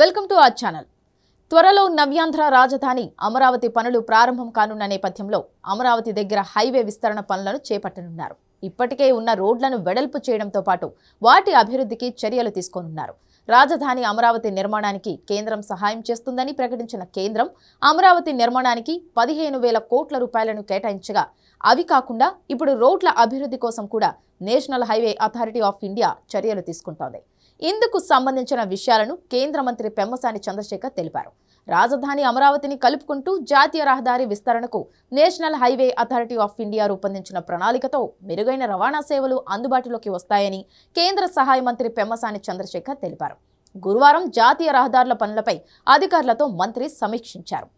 welcome to are channel త్వరలో నవ్యాంధ్ర రాజధాని అమరావతి పనులు ప్రారంభం కానున్న నేపథ్యంలో అమరావతి దగ్గర హైవే విస్తరణ పనులను చేపట్టనున్నారు ఇప్పటికే ఉన్న రోడ్లను వెడల్పు చేయడంతో పాటు వాటి అభివృద్ధికి చర్యలు తీసుకోనున్నారు రాజధాని అమరావతి నిర్మాణానికి కేంద్రం సహాయం చేస్తుందని ప్రకటించిన కేంద్రం అమరావతి నిర్మాణానికి పదిహేను వేల కోట్ల రూపాయలను కేటాయించగా అవి కాకుండా ఇప్పుడు రోడ్ల అభివృద్ధి కోసం కూడా national highway authority of India చర్యలు తీసుకుంటోంది ఇందుకు సంబంధించిన విషయాలను కేంద్ర మంత్రి పెమ్మసాని చంద్రశేఖర్ తెలిపారు రాజధాని అమరావతిని కలుపుకుంటూ జాతీయ రహదారి విస్తరణకు national highway authority of India రూపొందించిన ప్రణాళికతో మెరుగైన రవాణా సేవలు అందుబాటులోకి వస్తాయని కేంద్ర సహాయ మంత్రి పెమ్మసాని చంద్రశేఖర్ తెలిపారు గురువారం జాతీయ రహదారుల పనులపై అధికారులతో మంత్రి సమీక్షించారు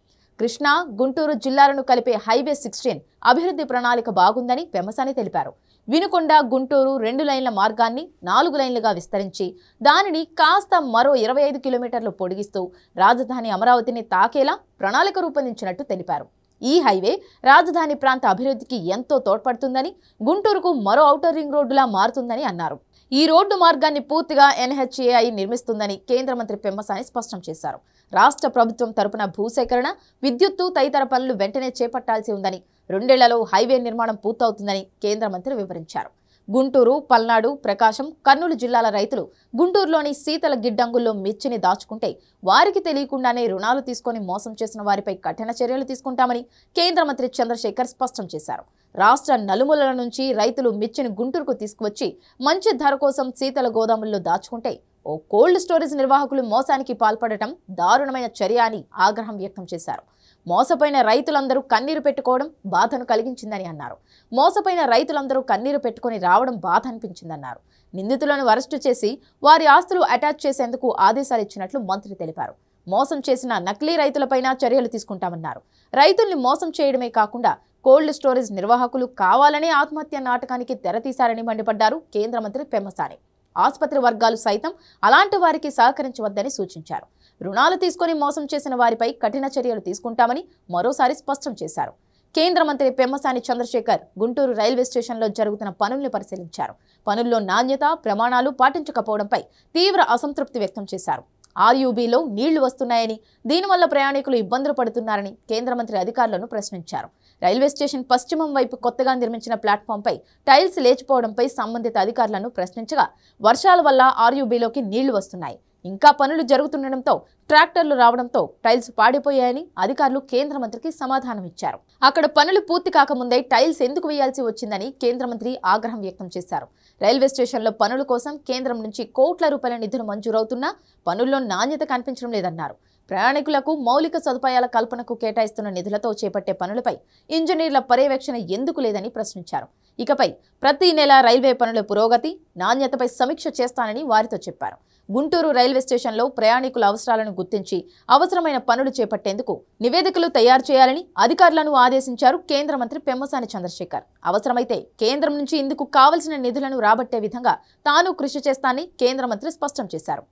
కృష్ణా గుంటూరు జిల్లాలను కలిపే హైవే సిక్స్టీన్ అభివృద్ధి ప్రణాళిక బాగుందని పెమసాని తెలిపారు వినుకొండ గుంటూరు రెండు లైన్ల మార్గాన్ని నాలుగు లైన్లుగా విస్తరించి దానిని కాస్త మరో ఇరవై ఐదు కిలోమీటర్లు పొడిగిస్తూ రాజధాని అమరావతిని తాకేలా ప్రణాళిక రూపొందించినట్టు తెలిపారు ఈ హైవే రాజధాని ప్రాంత అభివృద్ధికి ఎంతో తోడ్పడుతుందని గుంటూరుకు మరో ఔటర్ రింగ్ రోడ్డులా మారుతుందని అన్నారు ఈ రోడ్డు మార్గాన్ని పూర్తిగా ఎన్హెచ్ఏఐ నిర్మిస్తుందని కేంద్ర మంత్రి పెమ్మసాని స్పష్టం చేశారు రాష్ట్ర ప్రభుత్వం తరపున భూసేకరణ విద్యుత్తు తదితర పనులు వెంటనే చేపట్టాల్సి ఉందని రెండేళ్లలో హైవే నిర్మాణం పూర్తవుతుందని కేంద్ర మంత్రి వివరించారు గుంటూరు పల్నాడు ప్రకాశం కర్నూలు జిల్లాల రైతులు గుంటూరులోని శీతల గిడ్డంగుల్లో మిర్చిని దాచుకుంటే వారికి తెలియకుండానే రుణాలు తీసుకొని మోసం చేసిన వారిపై కఠిన చర్యలు తీసుకుంటామని కేంద్ర మంత్రి చంద్రశేఖర్ స్పష్టం చేశారు రాష్ట్ర నలుమూలల నుంచి రైతులు మిర్చిని గుంటూరుకు తీసుకువచ్చి మంచి ధర కోసం శీతల గోదాముల్లో దాచుకుంటే ఓ కోల్డ్ స్టోరేజ్ నిర్వాహకులు మోసానికి పాల్పడటం దారుణమైన చర్య అని ఆగ్రహం వ్యక్తం చేశారు మోసపోయిన రైతులందరూ కన్నీరు పెట్టుకోవడం బాధను కలిగించిందని అన్నారు మోసపోయిన రైతులందరూ కన్నీరు పెట్టుకుని రావడం బాధ అనిపించిందన్నారు నిందితులను అరెస్టు చేసి వారి ఆస్తులు అటాచ్ చేసేందుకు ఆదేశాలు ఇచ్చినట్లు మంత్రి తెలిపారు మోసం చేసిన నకిలీ రైతులపైన చర్యలు తీసుకుంటామన్నారు రైతుల్ని మోసం చేయడమే కాకుండా కోల్డ్ స్టోరేజ్ నిర్వాహకులు కావాలనే ఆత్మహత్య నాటకానికి తెరతీశారని మండిపడ్డారు కేంద్ర మంత్రి పెమ్మసాని ఆసుపత్రి వర్గాలు సైతం అలాంటి వారికి సహకరించవద్దని సూచించారు రుణాలు తీసుకుని మోసం చేసిన వారిపై కఠిన చర్యలు తీసుకుంటామని మరోసారి స్పష్టం చేశారు కేంద్ర మంత్రి పెమ్మసాని చంద్రశేఖర్ గుంటూరు రైల్వే స్టేషన్లో జరుగుతున్న పనుల్ని పరిశీలించారు పనుల్లో నాణ్యత ప్రమాణాలు పాటించకపోవడంపై తీవ్ర అసంతృప్తి వ్యక్తం చేశారు ఆర్యూబీలో నీళ్లు వస్తున్నాయని దీనివల్ల ప్రయాణికులు ఇబ్బందులు పడుతున్నారని కేంద్ర మంత్రి అధికారులను ప్రశ్నించారు రైల్వే స్టేషన్ పశ్చిమం వైపు కొత్తగా నిర్మించిన ప్లాట్ఫామ్పై టైల్స్ లేచిపోవడంపై సంబంధిత అధికారులను ప్రశ్నించగా వర్షాల వల్ల ఆర్యూబీలోకి నీళ్లు వస్తున్నాయి ఇంకా పనులు జరుగుతుండటంతో ట్రాక్టర్లు రావడంతో టైల్స్ పాడిపోయాయని అధికారులు కేంద్ర మంత్రికి సమాధానం ఇచ్చారు అక్కడ పనులు పూర్తి కాకముందే టైల్స్ ఎందుకు వేయాల్సి వచ్చిందని కేంద్ర మంత్రి ఆగ్రహం వ్యక్తం చేశారు రైల్వే స్టేషన్లో పనుల కోసం కేంద్రం నుంచి కోట్ల రూపాయల నిధులు మంజూరవుతున్నా పనుల్లో నాణ్యత కనిపించడం లేదన్నారు ప్రయాణికులకు మౌలిక సదుపాయాల కల్పనకు కేటాయిస్తున్న నిధులతో చేపట్టే పనులపై ఇంజనీర్ల పర్యవేక్షణ ఎందుకు లేదని ప్రశ్నించారు ఇకపై ప్రతి నెల రైల్వే పనుల పురోగతి నాణ్యతపై సమీక్ష చేస్తానని వారితో చెప్పారు గుంటూరు రైల్వే స్టేషన్లో ప్రయాణికుల అవసరాలను గుర్తించి అవసరమైన పనులు చేపట్టేందుకు నివేదికలు తయారు చేయాలని అధికారులను ఆదేశించారు కేంద్ర మంత్రి పెమ్మసాని చంద్రశేఖర్ అవసరమైతే కేంద్రం నుంచి ఇందుకు కావలసిన నిధులను రాబట్టే విధంగా తాను కృషి చేస్తానని కేంద్ర మంత్రి స్పష్టం చేశారు